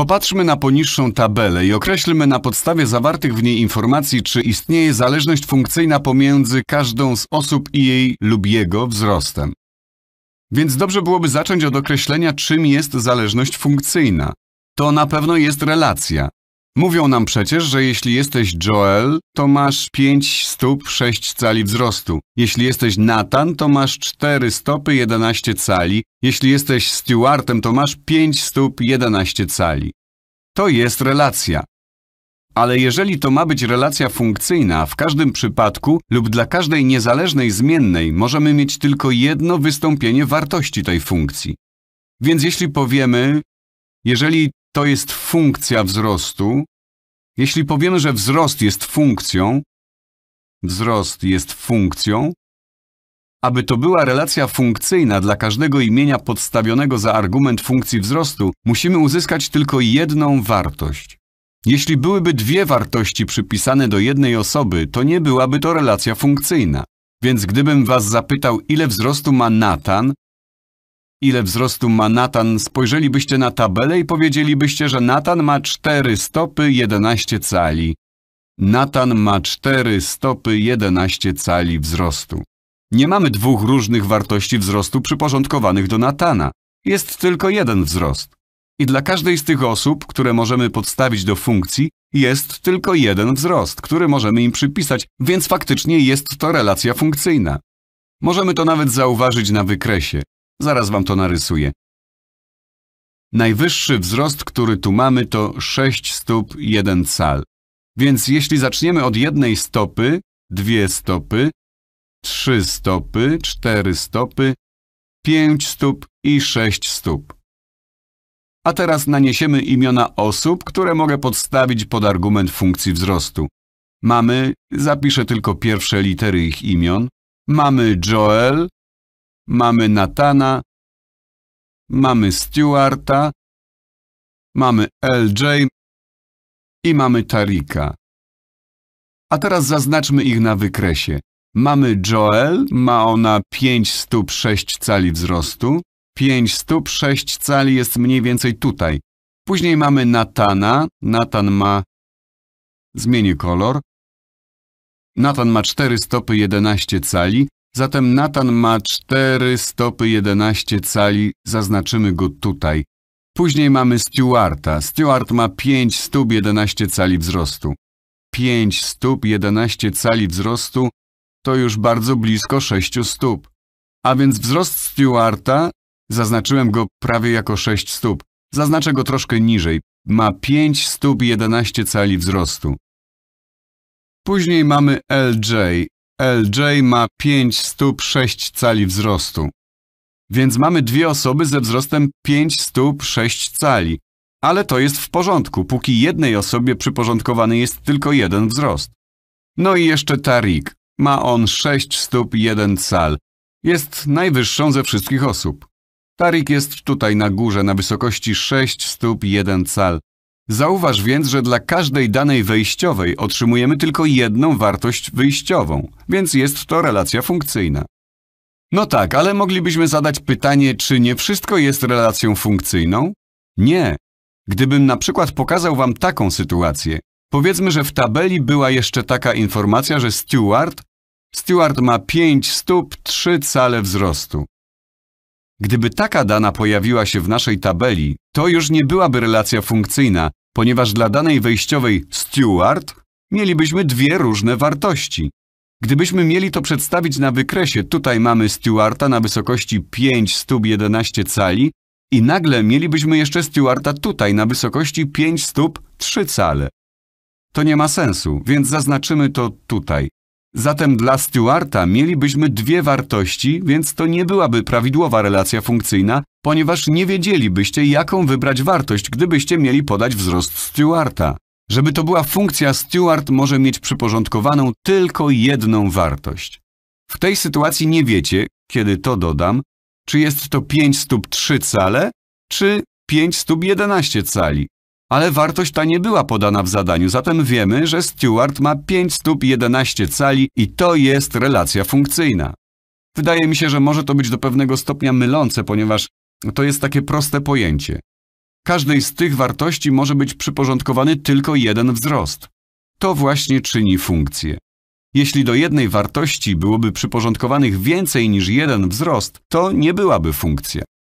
Popatrzmy na poniższą tabelę i określmy na podstawie zawartych w niej informacji, czy istnieje zależność funkcyjna pomiędzy każdą z osób i jej lub jego wzrostem. Więc dobrze byłoby zacząć od określenia, czym jest zależność funkcyjna. To na pewno jest relacja. Mówią nam przecież, że jeśli jesteś Joel, to masz pięć stóp sześć cali wzrostu. Jeśli jesteś Natan, to masz cztery stopy jedenaście cali. Jeśli jesteś Stewartem, to masz pięć stóp jedenaście cali. To jest relacja. Ale jeżeli to ma być relacja funkcyjna, w każdym przypadku lub dla każdej niezależnej zmiennej możemy mieć tylko jedno wystąpienie wartości tej funkcji. Więc jeśli powiemy, jeżeli to jest funkcja wzrostu, jeśli powiemy, że wzrost jest funkcją, wzrost jest funkcją, aby to była relacja funkcyjna dla każdego imienia podstawionego za argument funkcji wzrostu, musimy uzyskać tylko jedną wartość. Jeśli byłyby dwie wartości przypisane do jednej osoby, to nie byłaby to relacja funkcyjna. Więc gdybym was zapytał, ile wzrostu ma Natan, Ile wzrostu ma Natan? Spojrzelibyście na tabelę i powiedzielibyście, że Natan ma cztery stopy, 11 cali. Natan ma cztery stopy, 11 cali wzrostu. Nie mamy dwóch różnych wartości wzrostu przyporządkowanych do Natana. Jest tylko jeden wzrost. I dla każdej z tych osób, które możemy podstawić do funkcji, jest tylko jeden wzrost, który możemy im przypisać, więc faktycznie jest to relacja funkcyjna. Możemy to nawet zauważyć na wykresie. Zaraz wam to narysuję. Najwyższy wzrost, który tu mamy, to 6 stóp 1 cal. Więc jeśli zaczniemy od jednej stopy, dwie stopy, trzy stopy, cztery stopy, pięć stóp i sześć stóp. A teraz naniesiemy imiona osób, które mogę podstawić pod argument funkcji wzrostu. Mamy, zapiszę tylko pierwsze litery ich imion, mamy Joel, Mamy Natana, mamy Stewarta, mamy LJ i mamy Tarika. A teraz zaznaczmy ich na wykresie. Mamy Joel, ma ona 5 stóp 6 cali wzrostu. 5 stóp 6 cali jest mniej więcej tutaj. Później mamy Natana. Natan ma... Zmienię kolor. Natan ma 4 stopy 11 cali. Zatem Nathan ma 4 stopy 11 cali, zaznaczymy go tutaj. Później mamy Stewarta. Stewart ma 5 stóp 11 cali wzrostu. 5 stóp 11 cali wzrostu to już bardzo blisko 6 stóp. A więc wzrost Stewarta, zaznaczyłem go prawie jako 6 stóp. Zaznaczę go troszkę niżej. Ma 5 stóp 11 cali wzrostu. Później mamy LJ. LJ ma 5 stóp 6 cali wzrostu. Więc mamy dwie osoby ze wzrostem 5 stóp 6 cali. Ale to jest w porządku, póki jednej osobie przyporządkowany jest tylko jeden wzrost. No i jeszcze Tarik. Ma on 6 stóp 1 cal. Jest najwyższą ze wszystkich osób. Tarik jest tutaj na górze, na wysokości 6 stóp 1 cal. Zauważ więc, że dla każdej danej wejściowej otrzymujemy tylko jedną wartość wyjściową, więc jest to relacja funkcyjna. No tak, ale moglibyśmy zadać pytanie, czy nie wszystko jest relacją funkcyjną? Nie. Gdybym na przykład pokazał Wam taką sytuację. Powiedzmy, że w tabeli była jeszcze taka informacja, że Stewart Stewart ma 5 stóp 3 cale wzrostu. Gdyby taka dana pojawiła się w naszej tabeli, to już nie byłaby relacja funkcyjna, ponieważ dla danej wejściowej steward mielibyśmy dwie różne wartości. Gdybyśmy mieli to przedstawić na wykresie, tutaj mamy stewarta na wysokości 5 stóp 11 cali i nagle mielibyśmy jeszcze stewarta tutaj na wysokości 5 stóp 3 cale. To nie ma sensu, więc zaznaczymy to tutaj. Zatem dla Stewarta mielibyśmy dwie wartości, więc to nie byłaby prawidłowa relacja funkcyjna, ponieważ nie wiedzielibyście, jaką wybrać wartość, gdybyście mieli podać wzrost Stewarta. Żeby to była funkcja, Stewart może mieć przyporządkowaną tylko jedną wartość. W tej sytuacji nie wiecie, kiedy to dodam, czy jest to 5 stóp 3 cale, czy 5 stóp 11 cali ale wartość ta nie była podana w zadaniu, zatem wiemy, że Stewart ma 5 stóp 11 cali i to jest relacja funkcyjna. Wydaje mi się, że może to być do pewnego stopnia mylące, ponieważ to jest takie proste pojęcie. Każdej z tych wartości może być przyporządkowany tylko jeden wzrost. To właśnie czyni funkcję. Jeśli do jednej wartości byłoby przyporządkowanych więcej niż jeden wzrost, to nie byłaby funkcja.